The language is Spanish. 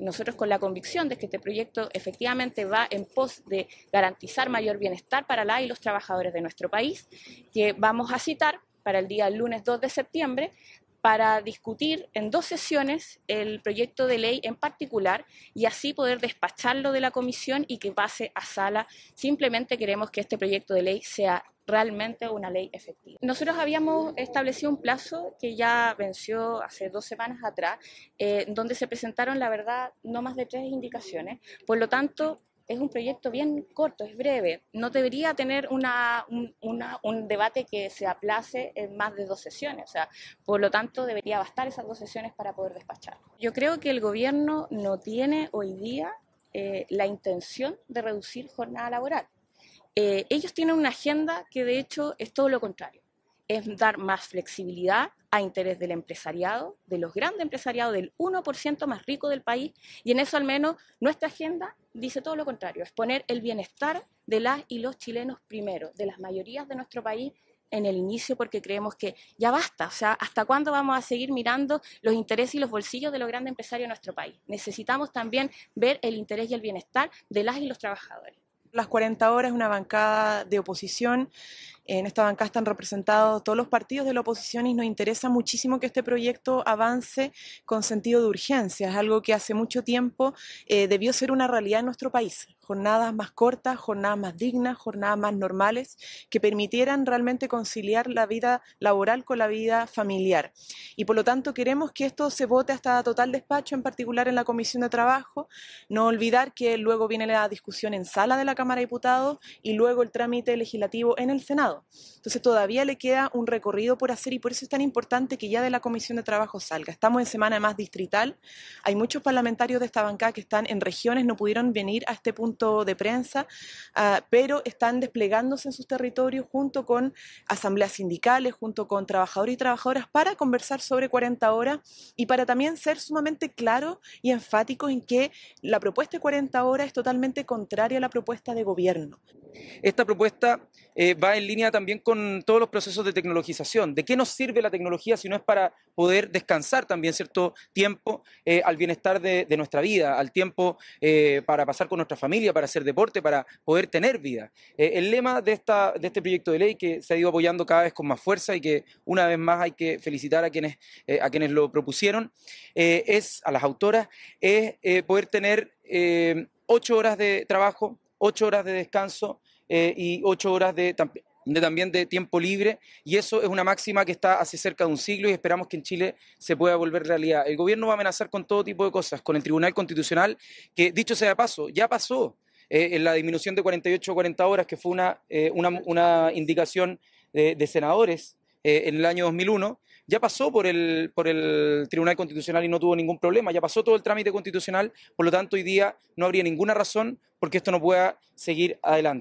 nosotros con la convicción de que este proyecto efectivamente va en pos de garantizar mayor bienestar para la y los trabajadores de nuestro país, que vamos a citar para el día lunes 2 de septiembre para discutir en dos sesiones el proyecto de ley en particular y así poder despacharlo de la comisión y que pase a sala. Simplemente queremos que este proyecto de ley sea realmente una ley efectiva. Nosotros habíamos establecido un plazo que ya venció hace dos semanas atrás, eh, donde se presentaron, la verdad, no más de tres indicaciones. Por lo tanto, es un proyecto bien corto, es breve. No debería tener un, debate que se aplace en más de dos sesiones. por lo tanto, debería bastar esas dos sesiones para poder despacharlo. Yo creo que el gobierno no tiene hoy día eh, la intención de reducir jornada laboral. Eh, ellos tienen una agenda que de hecho es todo lo contrario. Es dar más flexibilidad a interés del empresariado, de los grandes empresariados, del 1% más rico del país, y en eso al menos nuestra agenda dice todo lo contrario, es poner el bienestar de las y los chilenos primero, de las mayorías de nuestro país en el inicio porque creemos que ya basta, o sea, ¿hasta cuándo vamos a seguir mirando los intereses y los bolsillos de los grandes empresarios de nuestro país? Necesitamos también ver el interés y el bienestar de las y los trabajadores las 40 horas, una bancada de oposición. En esta bancada están representados todos los partidos de la oposición y nos interesa muchísimo que este proyecto avance con sentido de urgencia. Es algo que hace mucho tiempo eh, debió ser una realidad en nuestro país. Jornadas más cortas, jornadas más dignas, jornadas más normales, que permitieran realmente conciliar la vida laboral con la vida familiar y por lo tanto queremos que esto se vote hasta total despacho, en particular en la Comisión de Trabajo. No olvidar que luego viene la discusión en sala de la Cámara de Diputados y luego el trámite legislativo en el Senado. Entonces todavía le queda un recorrido por hacer y por eso es tan importante que ya de la Comisión de Trabajo salga. Estamos en semana más distrital, hay muchos parlamentarios de esta bancada que están en regiones, no pudieron venir a este punto de prensa, ah, pero están desplegándose en sus territorios junto con asambleas sindicales, junto con trabajadores y trabajadoras para conversar sobre sobre 40 horas y para también ser sumamente claro y enfático en que la propuesta de 40 horas es totalmente contraria a la propuesta de gobierno. Esta propuesta eh, va en línea también con todos los procesos de tecnologización. ¿De qué nos sirve la tecnología si no es para poder descansar también cierto tiempo eh, al bienestar de, nuestra vida, al tiempo eh, para pasar con nuestra familia, para hacer deporte, para poder tener vida? el lema de, esta, de este proyecto de ley que se ha ido apoyando cada vez con más fuerza y que una vez más hay que felicitar a quienes eh, a quienes lo propusieron, eh, es, a las autoras, es eh, poder tener ocho horas de trabajo, ocho horas de descanso y ocho horas de, también de tiempo libre. Y eso es una máxima que está hace cerca de un siglo y esperamos que en Chile se pueda volver realidad. El gobierno va a amenazar con todo tipo de cosas, con el Tribunal Constitucional, que dicho sea de paso, ya pasó. en la disminución de 48 a 40 horas, que fue una, una, indicación de senadores eh, en el año 2001, ya pasó por el, por el Tribunal Constitucional y no tuvo ningún problema, ya pasó todo el trámite constitucional, por lo tanto hoy día no habría ninguna razón porque esto no pueda seguir adelante.